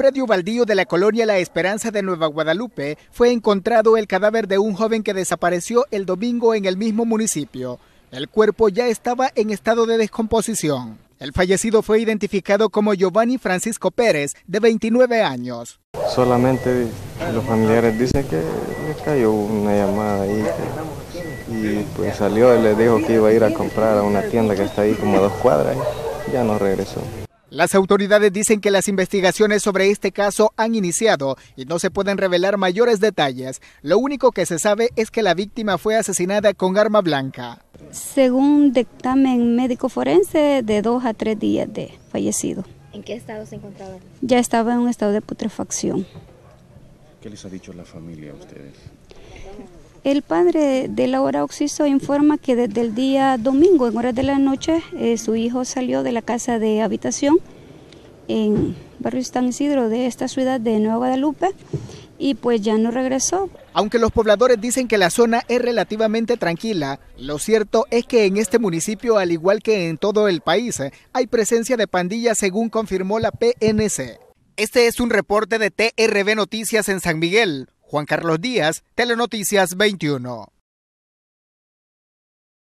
predio baldío de la colonia La Esperanza de Nueva Guadalupe, fue encontrado el cadáver de un joven que desapareció el domingo en el mismo municipio. El cuerpo ya estaba en estado de descomposición. El fallecido fue identificado como Giovanni Francisco Pérez, de 29 años. Solamente los familiares dicen que le cayó una llamada y pues salió y le dijo que iba a ir a comprar a una tienda que está ahí como a dos cuadras. Y ya no regresó. Las autoridades dicen que las investigaciones sobre este caso han iniciado y no se pueden revelar mayores detalles. Lo único que se sabe es que la víctima fue asesinada con arma blanca. Según dictamen médico forense, de dos a tres días de fallecido. ¿En qué estado se encontraba? Ya estaba en un estado de putrefacción. ¿Qué les ha dicho la familia a ustedes? El padre de Laura Oxiso informa que desde el día domingo, en horas de la noche, eh, su hijo salió de la casa de habitación en barrio San Isidro de esta ciudad de Nueva Guadalupe y pues ya no regresó. Aunque los pobladores dicen que la zona es relativamente tranquila, lo cierto es que en este municipio, al igual que en todo el país, hay presencia de pandillas según confirmó la PNC. Este es un reporte de TRB Noticias en San Miguel. Juan Carlos Díaz, Telenoticias 21.